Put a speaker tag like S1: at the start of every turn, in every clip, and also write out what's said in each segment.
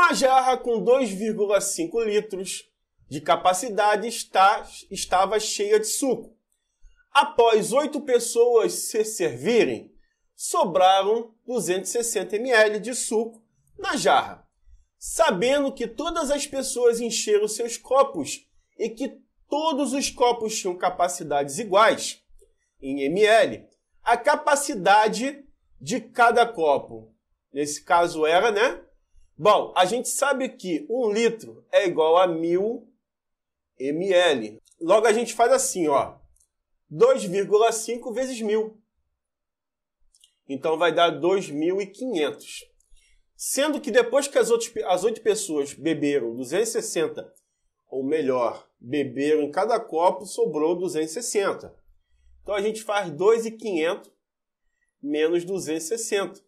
S1: Uma jarra com 2,5 litros de capacidade está, estava cheia de suco. Após oito pessoas se servirem, sobraram 260 ml de suco na jarra. Sabendo que todas as pessoas encheram seus copos e que todos os copos tinham capacidades iguais em ml, a capacidade de cada copo, nesse caso era, né, Bom, a gente sabe que um litro é igual a 1.000 ml. Logo, a gente faz assim, ó. 2,5 vezes 1.000. Então, vai dar 2.500. Sendo que depois que as, outras, as oito pessoas beberam 260, ou melhor, beberam em cada copo, sobrou 260. Então, a gente faz 2,500 menos 260.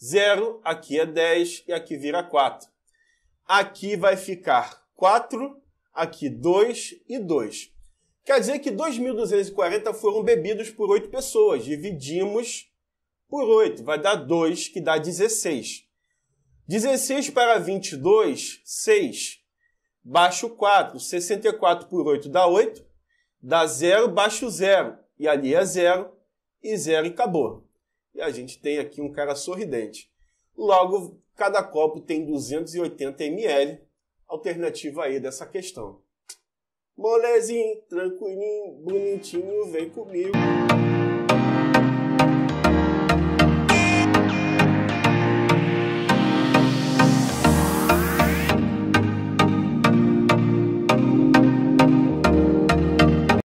S1: 0, aqui é 10 e aqui vira 4. Aqui vai ficar 4, aqui 2 e 2. Quer dizer que 2.240 foram bebidos por 8 pessoas. Dividimos por 8, vai dar 2, que dá 16. 16 para 22, 6. Baixo 4, 64 por 8 dá 8, dá 0, baixo 0. E ali é 0, e 0 e acabou e a gente tem aqui um cara sorridente. Logo, cada copo tem 280 ml, alternativa aí dessa questão. Molezinho, tranquilinho, bonitinho, vem comigo.